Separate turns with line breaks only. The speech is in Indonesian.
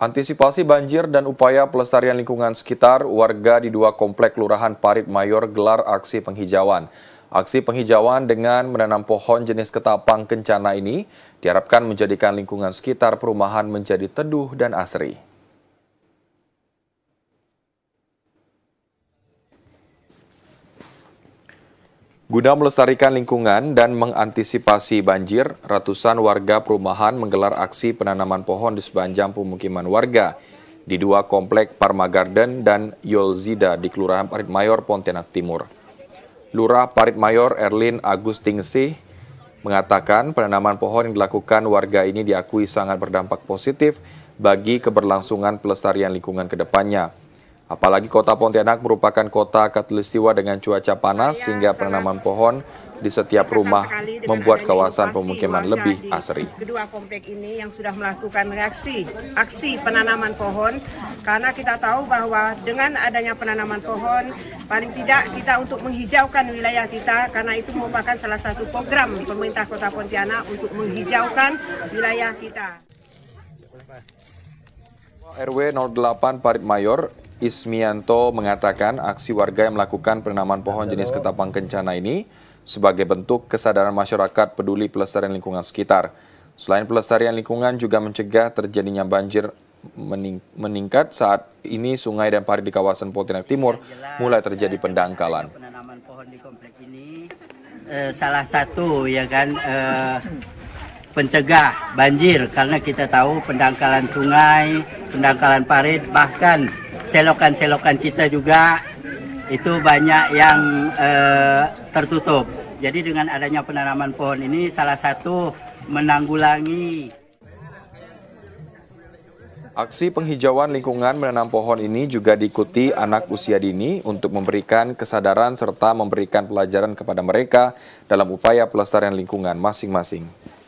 Antisipasi banjir dan upaya pelestarian lingkungan sekitar, warga di dua komplek Lurahan Parit Mayor gelar aksi penghijauan. Aksi penghijauan dengan menanam pohon jenis ketapang kencana ini diharapkan menjadikan lingkungan sekitar perumahan menjadi teduh dan asri. Guna melestarikan lingkungan dan mengantisipasi banjir, ratusan warga perumahan menggelar aksi penanaman pohon di sepanjang pemukiman warga di dua komplek Parma Garden dan Yolzida di Kelurahan Parit Mayor Pontianak Timur. Lurah Parit Mayor Erlin Agus mengatakan penanaman pohon yang dilakukan warga ini diakui sangat berdampak positif bagi keberlangsungan pelestarian lingkungan kedepannya. depannya. Apalagi kota Pontianak merupakan kota katulistiwa dengan cuaca panas iya, sehingga penanaman pohon di setiap rumah membuat kawasan pemukiman lebih asri.
Kedua komplek ini yang sudah melakukan reaksi aksi penanaman pohon karena kita tahu bahwa dengan adanya penanaman pohon paling tidak kita untuk menghijaukan wilayah kita karena itu merupakan salah satu program pemerintah Kota Pontianak untuk menghijaukan wilayah kita.
RW 08 Parit Mayor Ismianto mengatakan aksi warga yang melakukan penanaman pohon jenis ketapang kencana ini sebagai bentuk kesadaran masyarakat peduli pelestarian lingkungan sekitar. Selain pelestarian lingkungan juga mencegah terjadinya banjir meningkat saat ini sungai dan parit di kawasan Pontianak Timur mulai eh, terjadi pendangkalan. Penanaman pohon di komplek
ini eh, salah satu ya kan eh, pencegah banjir karena kita tahu pendangkalan sungai, pendangkalan parit bahkan selokan-selokan kita juga itu banyak yang eh, tertutup. Jadi dengan adanya penanaman pohon ini salah satu menanggulangi
Aksi penghijauan lingkungan menanam pohon ini juga diikuti anak usia dini untuk memberikan kesadaran serta memberikan pelajaran kepada mereka dalam upaya pelestarian lingkungan masing-masing.